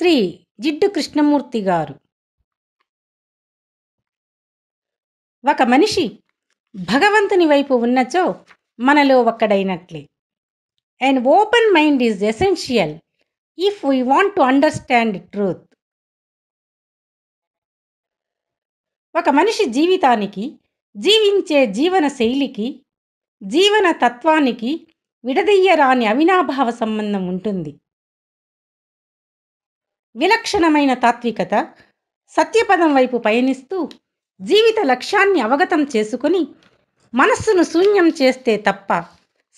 శ్రీ జిడ్డు కృష్ణమూర్తి గారు ఒక మనిషి భగవంతుని వైపు ఉన్నచో మనలో ఒక్కడైనట్లే and open mind is essential if we want to understand truth ఒక మనిషి జీవితానికి జీవించే జీవన శైలికి జీవన తత్వానికి విడదీయరాని అవినాభావ సంబంధం ఉంటుంది విలక్షణమైన తాత్వికత సత్యపదం వైపు పయనిస్తూ జీవిత లక్ష్యాన్ని అవగతం చేసుకుని మనస్సును శూన్యం చేస్తే తప్ప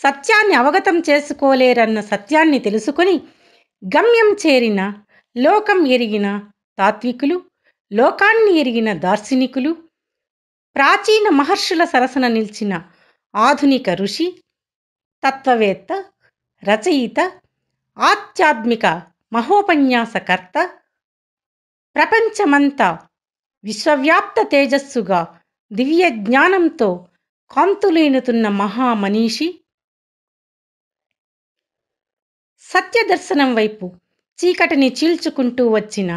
సత్యాన్ని అవగతం చేసుకోలేరన్న సత్యాన్ని తెలుసుకొని గమ్యం చేరిన లోకం ఎరిగిన తాత్వికులు లోకాన్ని ఎరిగిన దార్శనికులు ప్రాచీన మహర్షుల సరసన నిలిచిన ఆధునిక ఋషి తత్వవేత్త రచయిత ఆధ్యాత్మిక మహోపన్యాసకర్త ప్రపంచమంతా విశ్వవ్యాప్త తేజస్సుగా దివ్య జ్ఞానంతో కాంతులేనుతున్న మహామనీషి సత్యదర్శనం వైపు చీకటిని చీల్చుకుంటూ వచ్చిన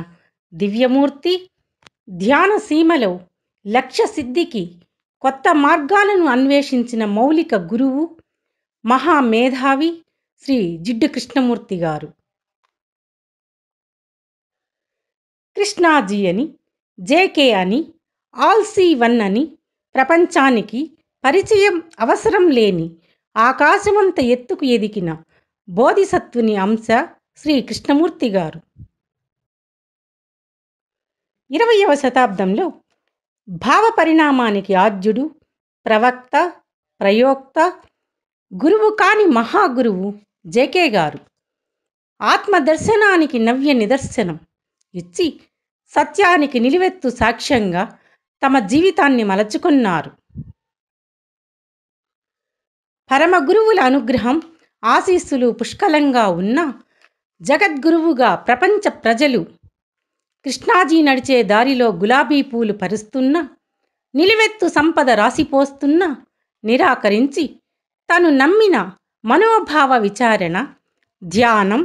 దివ్యమూర్తి ధ్యాన సీమలో లక్ష్య సిద్ధికి కొత్త మార్గాలను అన్వేషించిన మౌలిక గురువు మహామేధావి శ్రీ జిడ్డు కృష్ణమూర్తి గారు కృష్ణాజీ అని జేకే అని ఆల్సీ వన్ అని ప్రపంచానికి పరిచయం అవసరం లేని ఆకాశమంత ఎత్తుకు ఎదిగిన బోధిసత్వుని అంశ శ్రీ కృష్ణమూర్తి గారు ఇరవయవ శతాబ్దంలో భావ పరిణామానికి ఆద్యుడు ప్రవక్త ప్రయోక్త గురువు కాని మహాగురువు జేకే గారు ఆత్మదర్శనానికి నవ్య నిదర్శనం ఇచ్చి సత్యానికి నిలువెత్తు సాక్ష్యంగా తమ జీవితాన్ని మలచుకున్నారు పరమగురువుల అనుగ్రహం ఆశీస్సులు పుష్కలంగా ఉన్న జగద్గురువుగా ప్రపంచ ప్రజలు కృష్ణాజీ నడిచే దారిలో గులాబీ పూలు పరుస్తున్న నిలువెత్తు సంపద రాసిపోస్తున్న నిరాకరించి తను నమ్మిన మనోభావ విచారణ ధ్యానం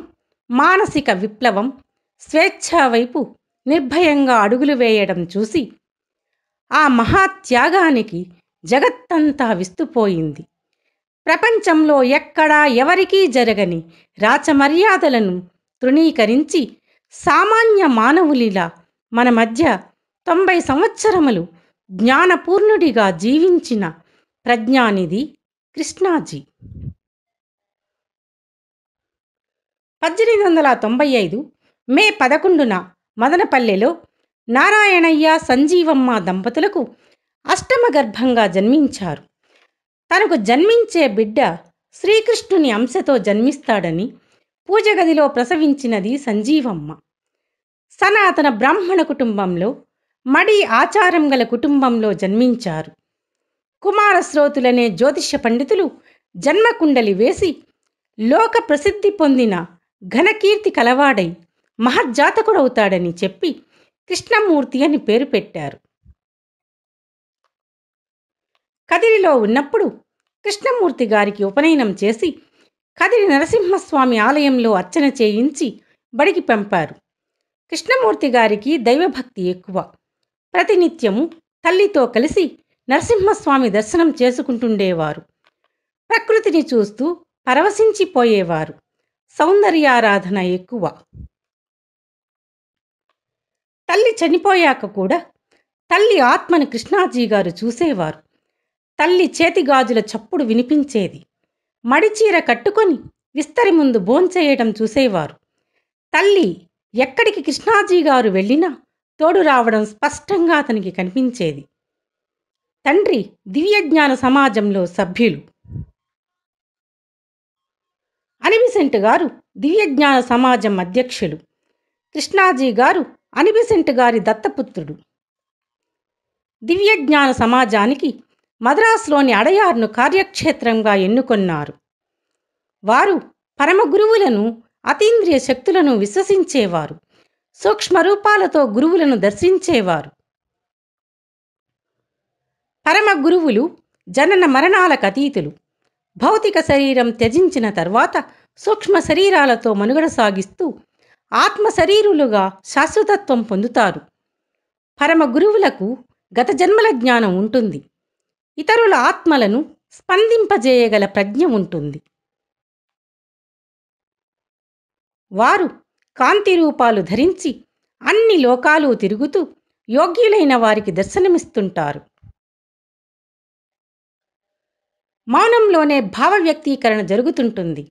మానసిక విప్లవం స్వేచ్ఛ వైపు నిర్భయంగా అడుగులు వేయడం చూసి ఆ మహాత్యాగానికి జగత్తంతా విస్తుపోయింది ప్రపంచంలో ఎక్కడా ఎవరికీ జరగని రాచమర్యాదలను తృణీకరించి సామాన్య మానవులిలా మన మధ్య తొంభై సంవత్సరములు జ్ఞానపూర్ణుడిగా జీవించిన ప్రజ్ఞానిధి కృష్ణాజీ పద్దెనిమిది వందల తొంభై ఐదు మే పదకొండున మదనపల్లెలో నారాయణయ్య సంజీవమ్మ దంపతులకు అష్టమ గర్భంగా జన్మించారు తనకు జన్మించే బిడ్డ శ్రీకృష్ణుని అంశతో జన్మిస్తాడని పూజగదిలో ప్రసవించినది సంజీవమ్మ సనాతన బ్రాహ్మణ కుటుంబంలో మడి ఆచారం గల కుటుంబంలో జన్మించారు కుమారస్రోతులనే జ్యోతిష పండితులు జన్మకుండలి వేసి లోక ప్రసిద్ధి పొందిన ఘనకీర్తి కలవాడై మహజ్జాతకుడవుతాడని చెప్పి కృష్ణమూర్తి అని పేరు పెట్టారు కదిరిలో ఉన్నప్పుడు కృష్ణమూర్తి గారికి ఉపనయనం చేసి కదిరి నరసింహస్వామి ఆలయంలో అర్చన చేయించి బడికి పంపారు కృష్ణమూర్తి గారికి దైవభక్తి ఎక్కువ ప్రతినిత్యము తల్లితో కలిసి నరసింహస్వామి దర్శనం చేసుకుంటుండేవారు ప్రకృతిని చూస్తూ పరవశించిపోయేవారు సౌందర్యారాధన ఎక్కువ తల్లి చనిపోయాక కూడా తల్లి ఆత్మను కృష్ణాజీ గారు చూసేవారు తల్లి చేతిగాజుల చప్పుడు వినిపించేది మడిచీర కట్టుకొని విస్తరి ముందు భోంచేయటం చూసేవారు తల్లి ఎక్కడికి కృష్ణాజీ గారు వెళ్ళినా తోడు రావడం స్పష్టంగా అతనికి కనిపించేది తండ్రి దివ్యజ్ఞాన సమాజంలో సభ్యులు అలివిసెంట్ గారు దివ్యజ్ఞాన సమాజం అధ్యక్షులు కృష్ణాజీ గారు అనిబిసెంట్ గారి దత్తపుత్రుడు దివ్యజ్ఞాన సమాజానికి మద్రాసులోని అడయార్ను కార్యక్షేత్రంగా ఎన్నుకొన్నారు వారు పరమగురువులను అతీంద్రియ శక్తులను విశ్వసించేవారు సూక్ష్మరూపాలతో గురువులను దర్శించేవారు పరమ గురువులు జనన మరణాలకు అతీతులు భౌతిక శరీరం త్యజించిన తర్వాత సూక్ష్మ శరీరాలతో మనుగడ సాగిస్తూ ఆత్మ శరీరులుగా శాశ్వతత్వం పొందుతారు పరమ గురువులకు గత జన్మల జ్ఞానం ఉంటుంది ఇతరుల ఆత్మలను స్పందింపజేయగల ప్రజ్ఞ ఉంటుంది వారు కాంతి రూపాలు ధరించి అన్ని లోకాలు తిరుగుతూ యోగ్యులైన వారికి దర్శనమిస్తుంటారు మౌనంలోనే భావ వ్యక్తీకరణ జరుగుతుంటుంది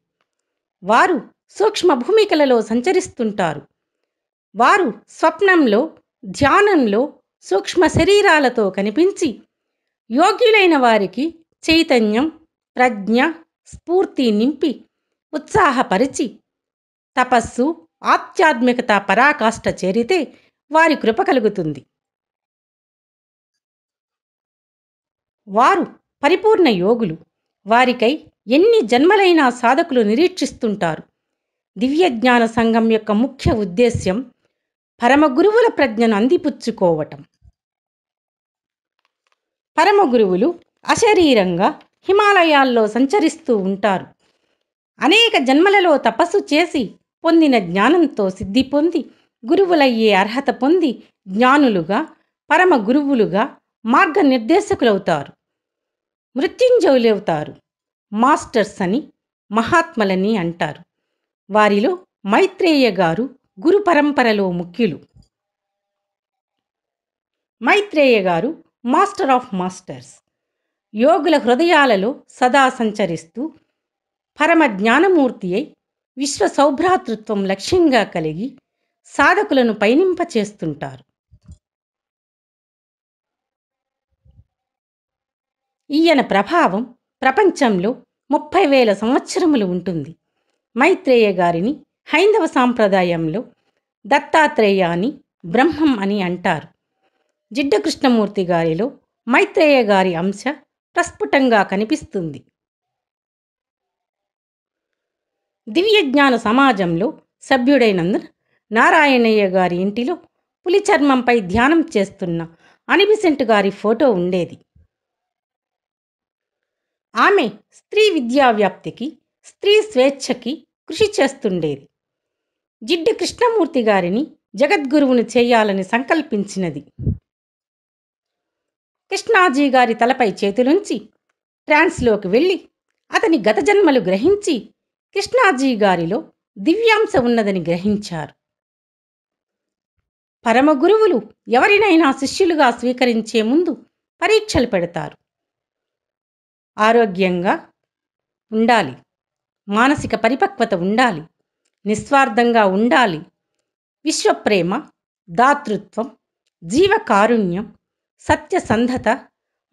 వారు సూక్ష్మ భూమికలలో సంచరిస్తుంటారు వారు స్వప్నంలో ధ్యానంలో సూక్ష్మ శరీరాలతో కనిపించి యోగ్యులైన వారికి చైతన్యం ప్రజ్ఞ స్ఫూర్తి నింపి ఉత్సాహపరిచి తపస్సు ఆధ్యాత్మికత పరాకాష్ట చేరితే వారి కృప కలుగుతుంది వారు పరిపూర్ణ యోగులు వారికై ఎన్ని జన్మలైనా సాధకులు నిరీక్షిస్తుంటారు దివ్యజ్ఞాన సంఘం యొక్క ముఖ్య ఉద్దేశ్యం పరమగురువుల ప్రజ్ఞను అందిపుచ్చుకోవటం పరమగురువులు అశరీరంగా హిమాలయాల్లో సంచరిస్తూ ఉంటారు అనేక జన్మలలో తపస్సు చేసి పొందిన జ్ఞానంతో సిద్ధి పొంది గురువులయ్యే అర్హత పొంది జ్ఞానులుగా పరమ గురువులుగా మార్గనిర్దేశకులవుతారు మృత్యుంజవులవుతారు మాస్టర్స్ అని మహాత్మలని అంటారు వారిలో మైత్రేయ గారు గురు పరంపరలో ముఖ్యులు మైత్రేయ గారు మాస్టర్ ఆఫ్ మాస్టర్స్ యోగుల హృదయాలలో సదా సంచరిస్తూ పరమ జ్ఞానమూర్తి అయి విశ్వ సౌభ్రాతృత్వం లక్ష్యంగా కలిగి సాధకులను పయనింపచేస్తుంటారు ఈయన ప్రభావం ప్రపంచంలో ముప్పై వేల సంవత్సరములు ఉంటుంది మైత్రేయ గారిని హైందవ సాంప్రదాయంలో దత్తాత్రేయ అని బ్రహ్మం అని అంటారు జిడ్డ కృష్ణమూర్తి గారిలో మైత్రేయ గారి అంశ ప్రస్ఫుటంగా కనిపిస్తుంది దివ్యజ్ఞాన సమాజంలో సభ్యుడైనందున నారాయణయ్య గారి ఇంటిలో పులి చర్మంపై ధ్యానం చేస్తున్న అనిబిసెంట్ గారి ఫోటో ఉండేది ఆమె స్త్రీ విద్యావ్యాప్తికి స్త్రీ స్వేచ్ఛకి కృషి చేస్తుండేది జిడ్డు కృష్ణమూర్తి గారిని జగద్గురువును చేయాలని సంకల్పించినది కృష్ణాజీ గారి తలపై చేతులుంచి ట్రాన్స్లోకి వెళ్ళి అతని గత జన్మలు గ్రహించి కృష్ణాజీ గారిలో దివ్యాంశ ఉన్నదని గ్రహించారు పరమగురువులు ఎవరినైనా శిష్యులుగా స్వీకరించే ముందు పరీక్షలు పెడతారు ఆరోగ్యంగా ఉండాలి మానసిక పరిపక్వత ఉండాలి నిస్వార్థంగా ఉండాలి విశ్వప్రేమ దాతృత్వం జీవకారుణ్యం సత్యసంధత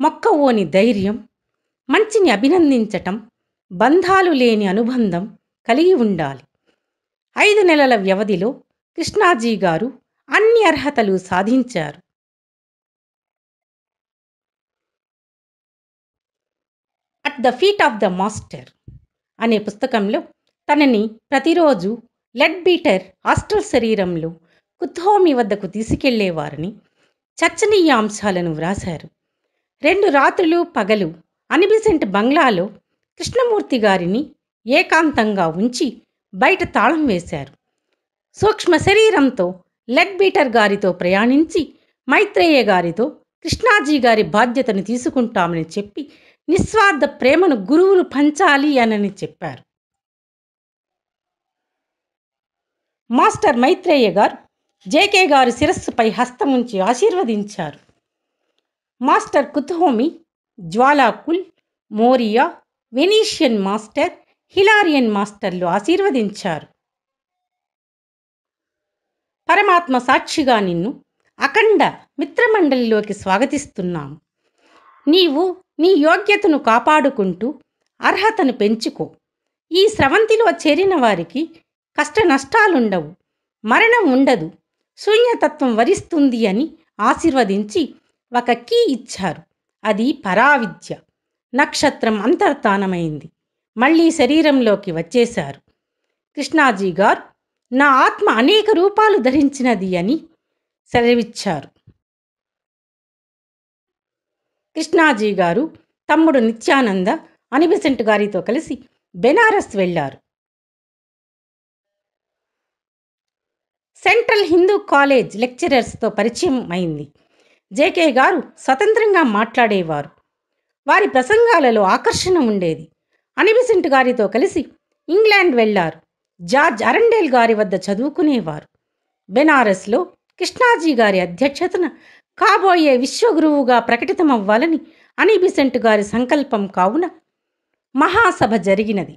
మొక్కవోని ధైర్యం మంచిని అభినందించటం బంధాలు లేని అనుబంధం కలిగి ఉండాలి ఐదు నెలల వ్యవధిలో కృష్ణాజీ గారు అన్ని అర్హతలు సాధించారు at the feet of the master అనే పుస్తకంలో తనని ప్రతిరోజు లెడ్ బీటర్ హాస్టల్ శరీరంలో కుథోమి వద్దకు తీసుకెళ్లేవారని చర్చనీయాంశాలను వ్రాశారు రెండు రాత్రులు పగలు అనిబిసెంట్ బంగ్లాలో కృష్ణమూర్తి గారిని ఏకాంతంగా ఉంచి బయట తాళం వేశారు సూక్ష్మ శరీరంతో లెడ్ బీటర్ గారితో ప్రయాణించి మైత్రేయ గారితో కృష్ణాజీ గారి బాధ్యతను తీసుకుంటామని చెప్పి నిస్వార్థ ప్రేమను గురువులు పంచాలి అనని చెప్పారు మాస్టర్ మైత్రేయ గారు జేకే గారు శిరస్సుపై హస్తం ఉంచి ఆశీర్వదించారు master Kuthumi Djwal Khul Morya Venetian master Hilarion మాస్టర్లు ఆశీర్వదించారు పరమాత్మ సాక్షిగా నిన్ను అఖండ మిత్రమండలిలోకి స్వాగతిస్తున్నాము నీవు నీ యోగ్యతను కాపాడుకుంటూ అర్హతను పెంచుకో ఈ స్రవంతిలో చేరిన వారికి కష్ట నష్టాలుండవు మరణం ఉండదు శూన్యతత్వం వరిస్తుంది అని ఆశీర్వదించి ఒక కీ ఇచ్చారు అది పరావిద్య నక్షత్రం అంతర్తానమైంది మళ్ళీ శరీరంలోకి వచ్చేశారు కృష్ణాజీ గారు నా ఆత్మ అనేక రూపాలు ధరించినది అని సెలవిచ్చారు కృష్ణాజీ గారు తమ్ముడు నిత్యానంద అనిబెసెంట్ గారితో కలిసి బెనారస్ వెళ్లారు సెంట్రల్ హిందూ కాలేజ్ లెక్చరర్స్తో పరిచయం అయింది జేకే గారు స్వతంత్రంగా మాట్లాడేవారు వారి ప్రసంగాలలో ఆకర్షణ ఉండేది అనిబిసెంట్ గారితో కలిసి ఇంగ్లాండ్ వెళ్లారు జార్జ్ అరండేల్ గారి వద్ద చదువుకునేవారు బెనారస్లో కృష్ణాజీ గారి అధ్యక్షతన కాబోయే విశ్వగురువుగా ప్రకటితమవ్వాలని అనిబిసెంట్ గారి సంకల్పం కావున మహాసభ జరిగినది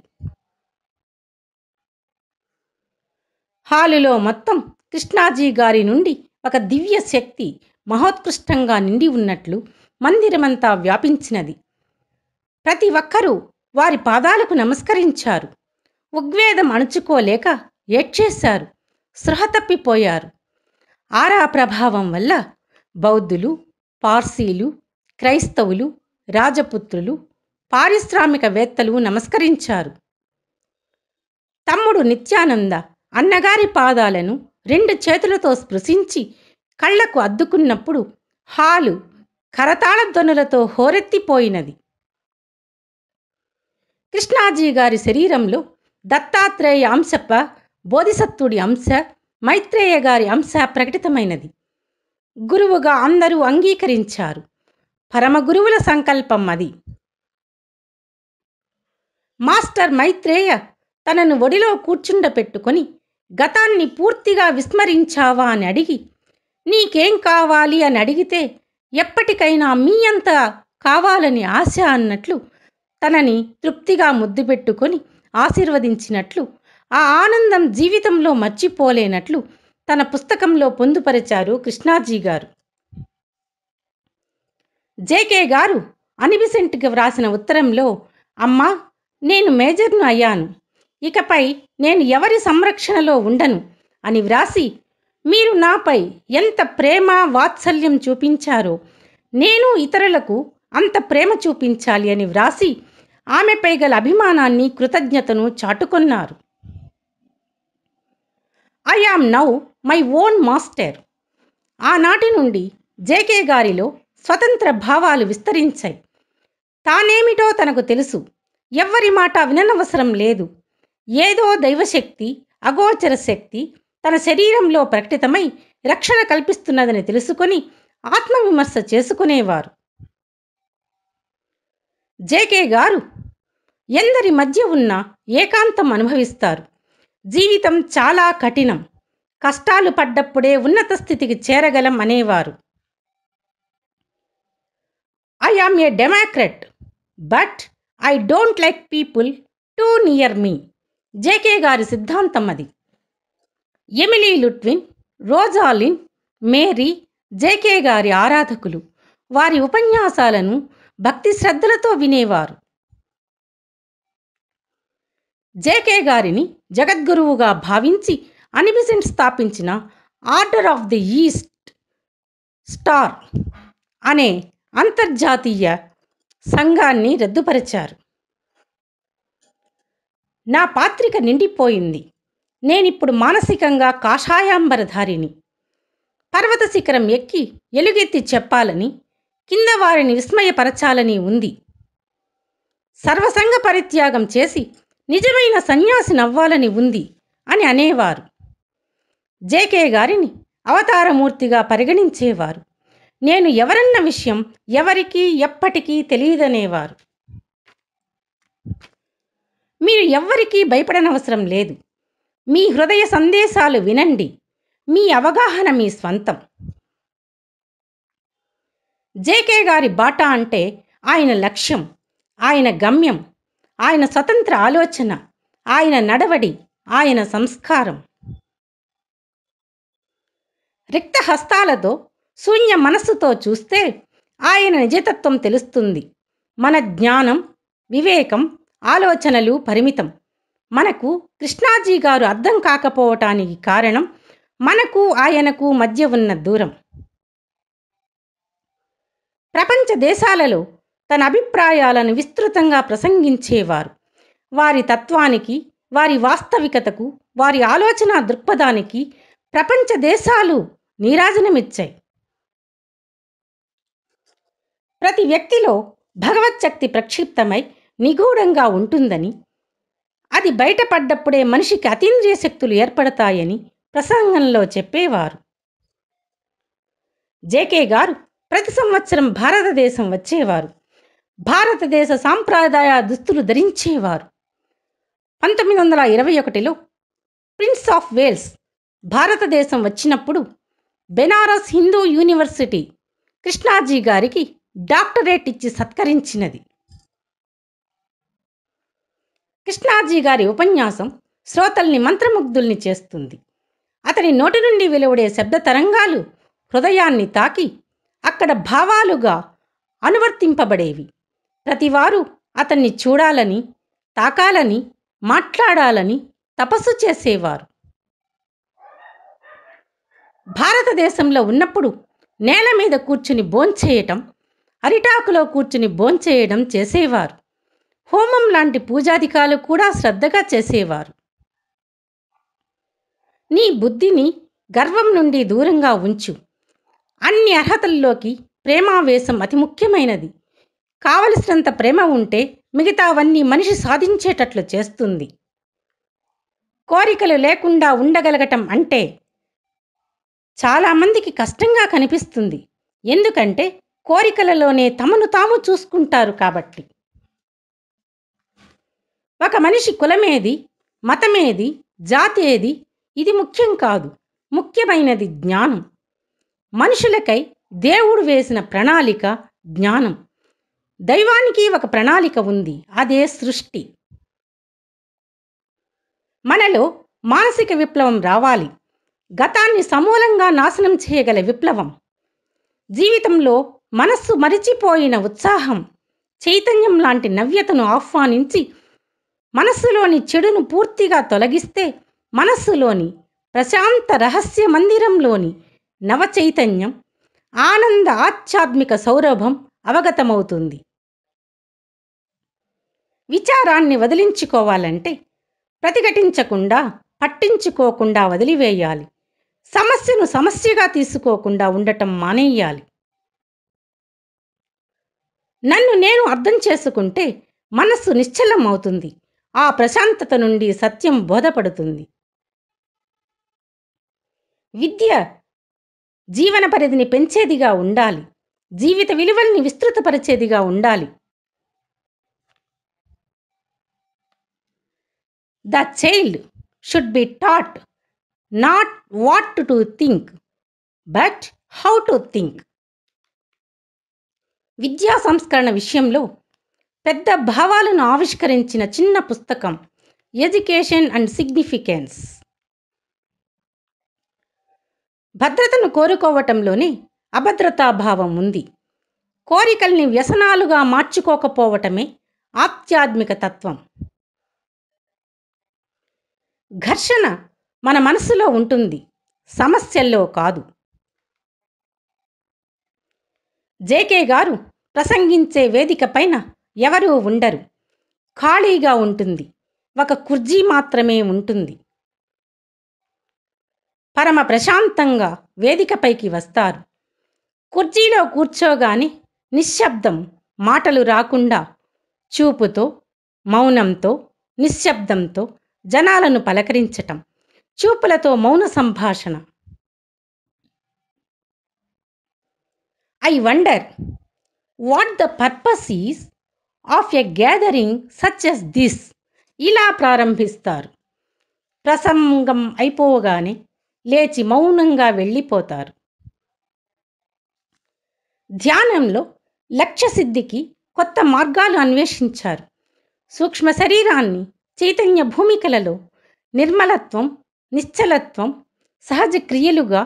హాలులో మొత్తం కృష్ణాజీ గారి నుండి ఒక దివ్య శక్తి మహోత్కృష్టంగా నిండి ఉన్నట్లు మందిరమంతా వ్యాపించినది ప్రతి ఒక్కరూ వారి పాదాలకు నమస్కరించారు ఉగ్వేదం అణుచుకోలేక ఏడ్చేశారు సృహ తప్పిపోయారు ఆరా ప్రభావం వల్ల బౌద్ధులు పార్సీలు క్రైస్తవులు రాజపుత్రులు పారిశ్రామికవేత్తలు నమస్కరించారు తమ్ముడు నిత్యానంద అన్నగారి పాదాలను రెండు చేతులతో స్పృశించి కళ్లకు అద్దుకున్నప్పుడు హాలు కరతాళధ్వనులతో హోరెత్తిపోయినది కృష్ణాజీ గారి శరీరంలో దత్తాత్రేయ అంశప్ప బోధిసత్తుడి అంశ మైత్రేయ గారి అంశ ప్రకటితమైనది గురువుగా అందరూ అంగీకరించారు పరమగురువుల సంకల్పం అది మాస్టర్ మైత్రేయ తనను ఒడిలో కూర్చుండపెట్టుకొని గతాన్ని పూర్తిగా విస్మరించావా అని అడిగి నీకేం కావాలి అని అడిగితే ఎప్పటికైనా మీ అంత కావాలని ఆశ అన్నట్లు తనని తృప్తిగా ముద్దు పెట్టుకొని ఆశీర్వదించినట్లు ఆ ఆనందం జీవితంలో మర్చిపోలేనట్లు తన పుస్తకంలో పొందుపరిచారు కృష్ణాజీ గారు జేకే గారు అనిబిసెంట్కి వ్రాసిన ఉత్తరంలో అమ్మా నేను మేజర్ను అయ్యాను ఇకపై నేను ఎవరి సంరక్షణలో ఉండను అని వ్రాసి మీరు నాపై ఎంత ప్రేమ వాత్సల్యం చూపించారో నేను ఇతరులకు అంత ప్రేమ చూపించాలి అని వ్రాసి ఆమెపై గల అభిమానాన్ని కృతజ్ఞతను చాటుకొన్నారు I am now my own master ఆనాటి నుండి జేకే గారిలో స్వతంత్ర భావాలు విస్తరించాయి తానేమిటో తనకు తెలుసు ఎవ్వరి మాట విననవసరం లేదు ఏదో దైవశక్తి అగోచర శక్తి తన శరీరంలో ప్రకటితమై రక్షణ కల్పిస్తున్నదని తెలుసుకొని ఆత్మవిమర్శ చేసుకునేవారు జేకే గారు ఎందరి మధ్య ఉన్న ఏకాంతం అనుభవిస్తారు జీవితం చాలా కఠినం కష్టాలు పడ్డప్పుడే ఉన్నత స్థితికి చేరగలం అనేవారు I am a democrat but I don't like people too near me JK గారి సిద్ధాంతం అది Emily Lutyens Rosalind Mary JK గారి ఆరాధకులు వారి ఉపన్యాసాలను భక్తి శ్రద్ధలతో వినేవారు జేకే గారిని జగద్గురువుగా భావించి అనిబిసెంట్ స్థాపించిన order of the east star అనే అంతర్జాతీయ సంఘాన్ని రద్దుపరిచారు నా పాత్రిక నిండిపోయింది నేనిప్పుడు మానసికంగా కాషాయాంబరధారిని పర్వత శిఖరం ఎక్కి ఎలుగెత్తి చెప్పాలని కింద వారిని విస్మయపరచాలని ఉంది సర్వసంగ పరిత్యాగం చేసి నిజమైన సన్యాసి నవ్వాలని ఉంది అని అనేవారు జేకే గారిని అవతారమూర్తిగా పరిగణించేవారు నేను ఎవరన్న విషయం ఎవరికీ ఎప్పటికీ తెలియదనేవారు మీరు ఎవ్వరికీ భయపడనవసరం లేదు మీ హృదయ సందేశాలు వినండి మీ అవగాహన మీ స్వంతం జేకే గారి బాట అంటే ఆయన లక్ష్యం ఆయన గమ్యం ఆయన స్వతంత్ర ఆలోచన ఆయన నడవడి ఆయన సంస్కారం రిక్త హస్తాలతో శూన్య మనస్సుతో చూస్తే ఆయన నిజతత్వం తెలుస్తుంది మన జ్ఞానం వివేకం ఆలోచనలు పరిమితం మనకు కృష్ణాజీ గారు అర్థం కాకపోవటానికి కారణం మనకు ఆయనకు మధ్య ఉన్న దూరం ప్రపంచ దేశాలలో తన అభిప్రాయాలను విస్తృతంగా ప్రసంగించేవారు వారి తత్వానికి వారి వాస్తవికతకు వారి ఆలోచన దృక్పథానికి ప్రపంచ దేశాలు నీరాజనమిచ్చాయి ప్రతి వ్యక్తిలో భగవత్ శక్తి ప్రక్షిప్తమై నిగూఢంగా ఉంటుందని అది బయటపడ్డప్పుడే మనిషికి అతీంద్రియ శక్తులు ఏర్పడతాయని ప్రసంగంలో చెప్పేవారు జేకే గారు ప్రతి సంవత్సరం భారతదేశం వచ్చేవారు భారతదేశ సాంప్రదాయ దుస్తులు ధరించేవారు పంతొమ్మిది వందల ఇరవై ఒకటిలో ప్రిన్స్ ఆఫ్ వేల్స్ భారతదేశం వచ్చినప్పుడు బెనారస్ హిందూ యూనివర్సిటీ కృష్ణాజీ గారికి డాక్టరేట్ ఇచ్చి సత్కరించినది కృష్ణాజీ గారి ఉపన్యాసం శ్రోతల్ని మంత్రముగ్ధుల్ని చేస్తుంది అతని నోటి నుండి వెలువడే శబ్ద తరంగాలు హృదయాన్ని తాకి అక్కడ భావాలుగా అనువర్తింపబడేవి ప్రతివారు అతన్ని చూడాలని తాకాలని మాట్లాడాలని తపస్సు చేసేవారు భారతదేశంలో ఉన్నప్పుడు నేల మీద కూర్చుని బోంచేయటం అరిటాకులో కూర్చుని బోంచేయడం చేసేవారు హోమం లాంటి పూజాధికాలు కూడా శ్రద్ధగా చేసేవారు నీ బుద్ధిని గర్వం నుండి దూరంగా ఉంచు అన్ని అర్హతల్లోకి ప్రేమావేశం అతి ముఖ్యమైనది కావలసినంత ప్రేమ ఉంటే మిగతావన్నీ మనిషి సాధించేటట్లు చేస్తుంది కోరికలు లేకుండా ఉండగలగటం అంటే చాలామందికి కష్టంగా కనిపిస్తుంది ఎందుకంటే కోరికలలోనే తమను తాము చూసుకుంటారు కాబట్టి ఒక మనిషి కులమేది మతమేది జాతి ఏది ఇది ముఖ్యం కాదు ముఖ్యమైనది జ్ఞానం మనుషులకై దేవుడు వేసిన ప్రణాళిక జ్ఞానం దైవానికి ఒక ప్రణాళిక ఉంది అదే సృష్టి మనలో మానసిక విప్లవం రావాలి గతాన్ని సమూలంగా నాశనం చేయగల విప్లవం జీవితంలో మనస్సు మరిచిపోయిన ఉత్సాహం చైతన్యం లాంటి నవ్యతను ఆహ్వానించి మనస్సులోని చెడును పూర్తిగా తొలగిస్తే మనస్సులోని ప్రశాంత రహస్య మందిరంలోని నవ చైతన్యం ఆనంద ఆధ్యాత్మిక సౌరభం అవగతమవుతుంది విచారాన్ని వదిలించుకోవాలంటే ప్రతిఘటించకుండా పట్టించుకోకుండా వదిలివేయాలి సమస్యను సమస్యగా తీసుకోకుండా ఉండటం మానేయాలి నన్ను నేను అర్థం చేసుకుంటే మనస్సు నిశ్చలం అవుతుంది ఆ ప్రశాంతత నుండి సత్యం బోధపడుతుంది విద్య జీవన పరిధిని పెంచేదిగా ఉండాలి జీవిత విలువల్ని విస్తృతపరిచేదిగా ఉండాలి the child should be taught not what to think but how to think విద్యా సంస్కరణ విషయంలో పెద్ద భావాలను ఆవిష్కరించిన చిన్న పుస్తకం ఎడ్యుకేషన్ అండ్ సిగ్నిఫికెన్స్ భద్రతను కోరుకోవటంలోనే అభద్రతాభావం ఉంది కోరికల్ని వ్యసనాలుగా మార్చుకోకపోవటమే ఆధ్యాత్మిక తత్వం ఘర్షణ మన మనసులో ఉంటుంది సమస్యల్లో కాదు జేకే గారు ప్రసంగించే వేదిక పైన ఎవరూ ఉండరు ఖాళీగా ఉంటుంది ఒక కుర్జీ మాత్రమే ఉంటుంది పరమ ప్రశాంతంగా వేదికపైకి వస్తారు కుర్చీలో కూర్చోగాని నిశ్శబ్దం మాటలు రాకుండా చూపుతో మౌనంతో నిశ్శబ్దంతో జనాలను పలకరించటం చూపులతో మౌన సంభాషణ I wonder what the purpose is of a gathering such as this ఇలా ప్రారంభిస్తారు ప్రసంగం అయిపోగానే లేచి మౌనంగా వెళ్ళిపోతారు ధ్యానంలో లక్ష్యసిద్ధికి కొత్త మార్గాలు అన్వేషించారు సూక్ష్మ శరీరాన్ని చైతన్య భూమికలలో నిర్మలత్వం నిశ్చలత్వం సహజ క్రియలుగా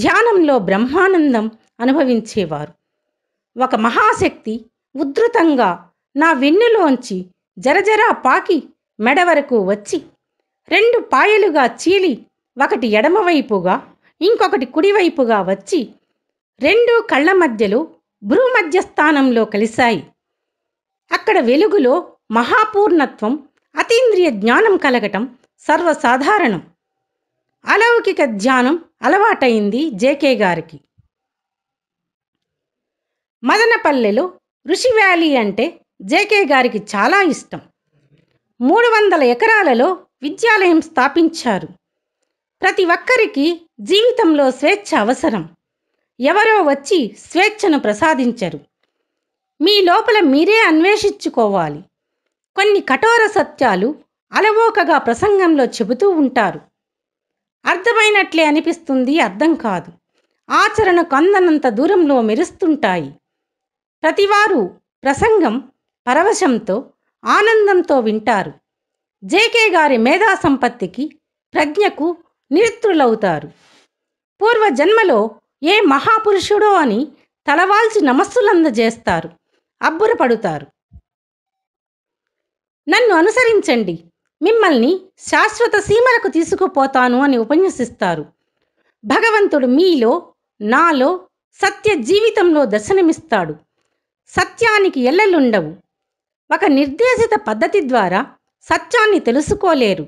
ధ్యానంలో బ్రహ్మానందం అనుభవించేవారు ఒక మహాశక్తి ఉద్ధృతంగా నా వెన్నులోంచి జరజరా పాకి మెడ వరకు వచ్చి రెండు పాయలుగా చీలి ఒకటి ఎడమవైపుగా ఇంకొకటి కుడివైపుగా వచ్చి రెండు కళ్ళ మధ్యలో భ్రూమధ్య స్థానంలో కలిశాయి అక్కడ వెలుగులో మహాపూర్ణత్వం అతీంద్రియ జ్ఞానం కలగటం సర్వసాధారణం అలౌకిక ధ్యానం అలవాటైంది జేకే గారికి మదనపల్లెలో ఋషి వ్యాలీ అంటే జేకే గారికి చాలా ఇష్టం మూడు వందల ఎకరాలలో విద్యాలయం స్థాపించారు ప్రతి ఒక్కరికి జీవితంలో స్వేచ్ఛ అవసరం ఎవరో వచ్చి స్వేచ్ఛను ప్రసాదించరు మీ లోపల మీరే అన్వేషించుకోవాలి కొన్ని కఠోర సత్యాలు అలవోకగా ప్రసంగంలో చెబుతూ ఉంటారు అర్థమైనట్లే అనిపిస్తుంది అర్థం కాదు ఆచరణకు అందనంత దూరంలో మెరుస్తుంటాయి ప్రతివారు ప్రసంగం పరవశంతో ఆనందంతో వింటారు జేకే గారి మేధా సంపత్తికి ప్రజ్ఞకు నిరుత్రులవుతారు పూర్వజన్మలో ఏ మహాపురుషుడో అని తలవాల్చి నమస్సులందజేస్తారు అబ్బురపడుతారు నన్ను అనుసరించండి మిమ్మల్ని శాశ్వత సీమలకు తీసుకుపోతాను అని ఉపన్యసిస్తారు భగవంతుడు మీలో నాలో సత్య జీవితంలో దర్శనమిస్తాడు సత్యానికి ఎల్లలుండవు ఒక నిర్దేశిత పద్ధతి ద్వారా సత్యాన్ని తెలుసుకోలేరు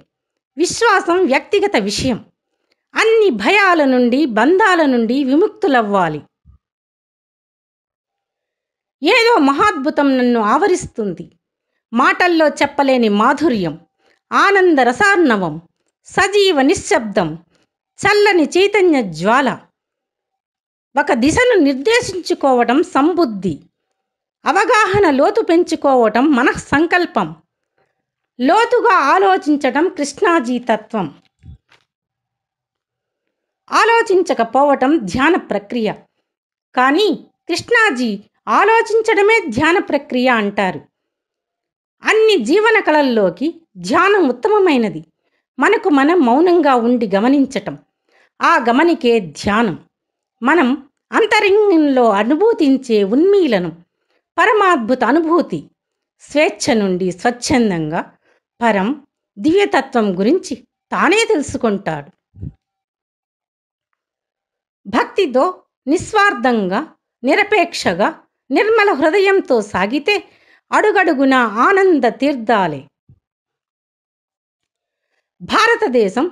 విశ్వాసం వ్యక్తిగత విషయం అన్ని భయాల నుండి బంధాల నుండి విముక్తులవ్వాలి ఏదో మహాద్భుతం నన్ను ఆవరిస్తుంది మాటల్లో చెప్పలేని మాధుర్యం ఆనంద రసార్ణవం సజీవ నిశ్శబ్దం చల్లని చైతన్య జ్వాల ఒక దిశను నిర్దేశించుకోవటం సంబుద్ధి అవగాహన లోతు పెంచుకోవటం మన సంకల్పం లోతుగా ఆలోచించటం కృష్ణాజీతత్వం ఆలోచించకపోవటం ధ్యాన ప్రక్రియ కానీ కృష్ణాజీ ఆలోచించడమే ధ్యాన ప్రక్రియ అంటారు అన్ని జీవన కళల్లోకి ధ్యానం ఉత్తమమైనది మనకు మనం మౌనంగా ఉండి గమనించటం ఆ గమనికే ధ్యానం మనం అంతరంగంలో అనుభూతించే ఉన్మీలనం పరమాద్భుత అనుభూతి స్వేచ్ఛ నుండి స్వచ్ఛందంగా పరం దివ్యతత్వం గురించి తానే తెలుసుకుంటాడు భక్తితో నిస్వార్థంగా నిరపేక్షగా నిర్మల హృదయంతో సాగితే అడుగడుగున ఆనంద తీర్థాలే భారతదేశం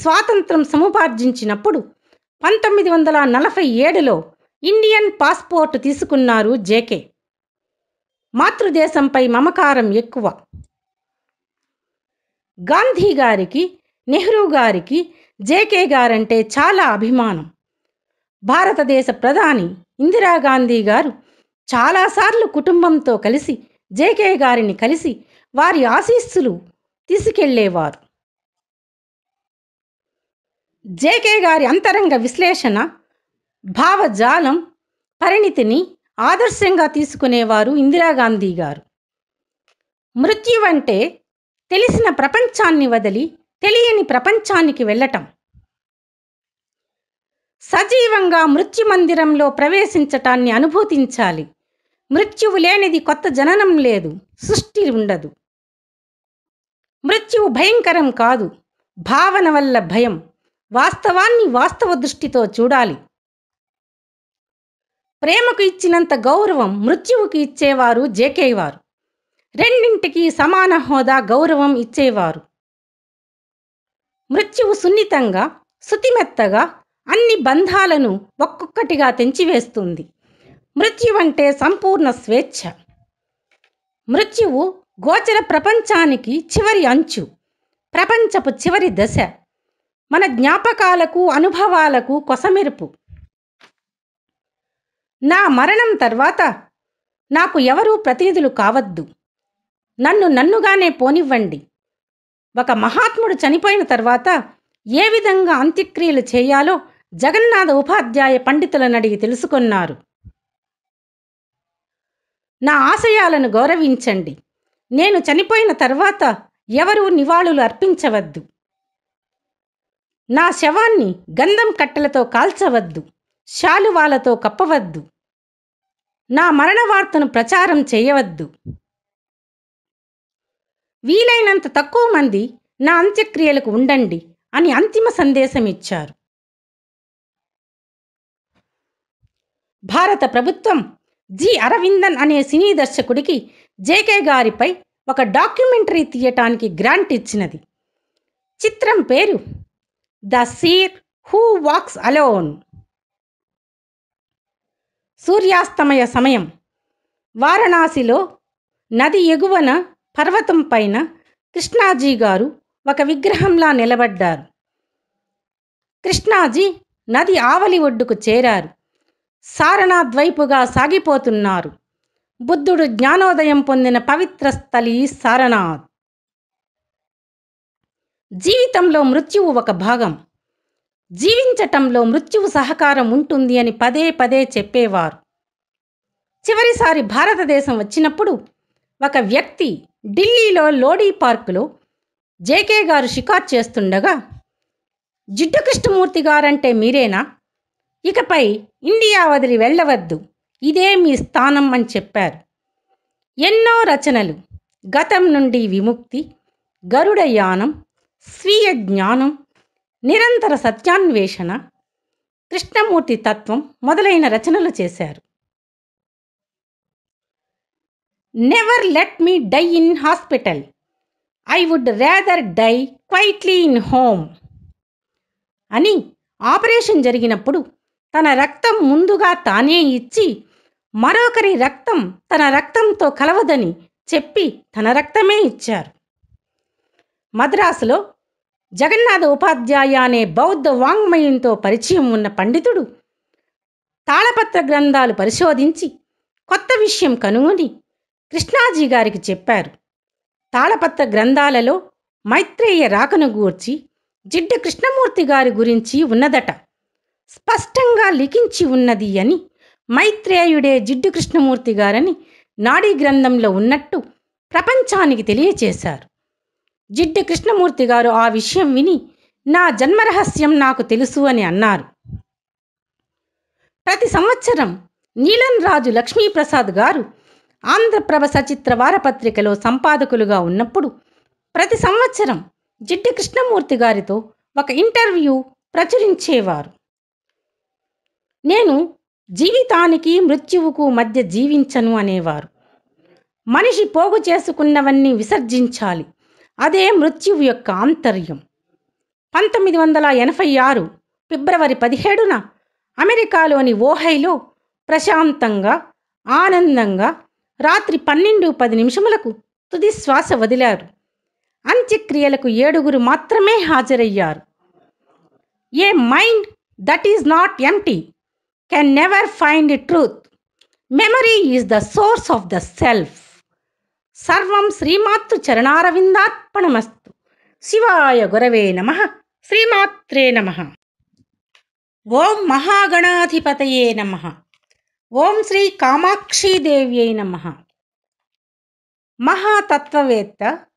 స్వాతంత్రం సముపార్జించినప్పుడు పంతొమ్మిది వందల నలభై ఏడులో ఇండియన్ పాస్పోర్ట్ తీసుకున్నారు జేకే మాతృదేశంపై మమకారం ఎక్కువ గాంధీ గారికి నెహ్రూ గారికి జేకే గారంటే చాలా అభిమానం భారతదేశ ప్రధాని ఇందిరాగాంధీ గారు చాలాసార్లు కుటుంబంతో కలిసి జేకే గారిని కలిసి వారి ఆశీస్సులు తీసుకెళ్లేవారు జేకే గారి అంతరంగ విశ్లేషణ భావజాలం పరిణితిని ఆదర్శంగా తీసుకునేవారు ఇందిరాగాంధీ గారు మృత్యు అంటే తెలిసిన ప్రపంచాన్ని వదిలి తెలియని ప్రపంచానికి వెళ్ళటం సజీవంగా మృత్యు మందిరంలో ప్రవేశించటాన్ని అనుభూతించాలి మృత్యువు లేనిది కొత్త జననం లేదు సృష్టి ఉండదు మృత్యువు భయంకరం కాదు భావన వల్ల భయం వాస్తవాన్ని వాస్తవ దృష్టితో చూడాలి ప్రేమకు ఇచ్చినంత గౌరవం మృత్యువుకి ఇచ్చేవారు జేకేవారు రెండింటికి సమాన హోదా గౌరవం ఇచ్చేవారు మృత్యువు సున్నితంగా శుతిమెత్తగా అన్ని బంధాలను ఒక్కొక్కటిగా తెంచివేస్తుంది మృత్యువంటే సంపూర్ణ స్వేచ్ఛ మృత్యువు గోచర ప్రపంచానికి చివరి అంచు ప్రపంచపు చివరి దశ మన జ్ఞాపకాలకు అనుభవాలకు కొసమెరుపు నా మరణం తర్వాత నాకు ఎవరూ ప్రతినిధులు కావద్దు నన్ను నన్నుగానే పోనివ్వండి ఒక మహాత్ముడు చనిపోయిన తర్వాత ఏ విధంగా అంత్యక్రియలు చేయాలో జగన్నాథ ఉపాధ్యాయ పండితులను అడిగి తెలుసుకున్నారు నా ఆశయాలను గౌరవించండి నేను చనిపోయిన తర్వాత ఎవరూ నివాళులు అర్పించవద్దు నా శవాన్ని గంధం కట్టెలతో కాల్చవద్దు శాలువాలతో కప్పవద్దు నా మరణ వార్తను ప్రచారం చేయవద్దు వీలైనంత తక్కువ మంది నా అంత్యక్రియలకు ఉండండి అని అంతిమ సందేశం ఇచ్చారు భారత ప్రభుత్వం జి అరవిందన్ అనే సినీ దర్శకుడికి జేకే గారిపై ఒక డాక్యుమెంటరీ తీయటానికి గ్రాంట్ ఇచ్చినది చిత్రం పేరు the seer who walks alone సూర్యాస్తమయ సమయం వారణాసిలో నది ఎగువన పర్వతం పైన కృష్ణాజీ గారు ఒక విగ్రహంలా నిలబడ్డారు కృష్ణాజీ నది ఆవలి ఒడ్డుకు చేరారు సారణాద్వైపుగా వైపుగా సాగిపోతున్నారు బుద్ధుడు జ్ఞానోదయం పొందిన పవిత్ర స్థలి సారనాథ్ జీవితంలో మృత్యువు ఒక భాగం జీవించటంలో మృత్యువు సహకారం ఉంటుంది అని పదే పదే చెప్పేవారు చివరిసారి భారతదేశం వచ్చినప్పుడు ఒక వ్యక్తి ఢిల్లీలో లోడీ పార్కులో జేకే గారు షికార్ చేస్తుండగా జిడ్డు కృష్ణమూర్తి గారంటే మీరేనా ఇకపై ఇండియా వదిలి వెళ్ళవద్దు ఇదే మీ స్థానం అని చెప్పారు ఎన్నో రచనలు గతం నుండి విముక్తి గరుడ యానం స్వీయ జ్ఞానం నిరంతర సత్యాన్వేషణ కృష్ణమూర్తి తత్వం మొదలైన రచనలు చేశారు never let me die in hospital I would rather die quietly in home అని ఆపరేషన్ జరిగినప్పుడు తన రక్తం ముందుగా తానే ఇచ్చి మరొకరి రక్తం తన రక్తంతో కలవదని చెప్పి తన రక్తమే ఇచ్చారు మద్రాసులో జగన్నాథ ఉపాధ్యాయ అనే బౌద్ధ వాంగ్మయంతో పరిచయం ఉన్న పండితుడు తాళపత్ర గ్రంథాలు పరిశోధించి కొత్త విషయం కనుగొని కృష్ణాజీ గారికి చెప్పారు తాళపత్ర గ్రంథాలలో మైత్రేయ రాకను గూర్చి జిడ్డ కృష్ణమూర్తి గారి గురించి ఉన్నదట స్పష్టంగా లిఖించి ఉన్నది అని మైత్రేయుడే జిడ్డు కృష్ణమూర్తి గారని నాడీ గ్రంథంలో ఉన్నట్టు ప్రపంచానికి తెలియచేశారు జిడ్డు కృష్ణమూర్తి గారు ఆ విషయం విని నా జన్మరహస్యం నాకు తెలుసు అని అన్నారు ప్రతి సంవత్సరం నీలం రాజు లక్ష్మీప్రసాద్ గారు ఆంధ్రప్రభ సచిత్ర వారపత్రికలో సంపాదకులుగా ఉన్నప్పుడు ప్రతి సంవత్సరం జిడ్డు కృష్ణమూర్తి గారితో ఒక ఇంటర్వ్యూ ప్రచురించేవారు నేను జీవితానికి మృత్యువుకు మధ్య జీవించను అనేవారు మనిషి పోగు చేసుకున్నవన్నీ విసర్జించాలి అదే మృత్యువు యొక్క ఆంతర్యం పంతొమ్మిది వందల ఎనభై ఆరు ఫిబ్రవరి పదిహేడున అమెరికాలోని ఓహైలో ప్రశాంతంగా ఆనందంగా రాత్రి పన్నెండు పది నిమిషములకు తుది శ్వాస వదిలారు అంత్యక్రియలకు ఏడుగురు మాత్రమే హాజరయ్యారు a mind that is not empty can never find truth memory is the source of the self సర్వం శ్రీమాతృ చరణారవిందార్పణమస్తు శివాయ గురవే నమ శ్రీమాత్రే నమ ఓం మహాగణాధిపతయే నమ ఓం శ్రీ కామాక్షీదేవ్యై నమ మహాతత్వవేత్త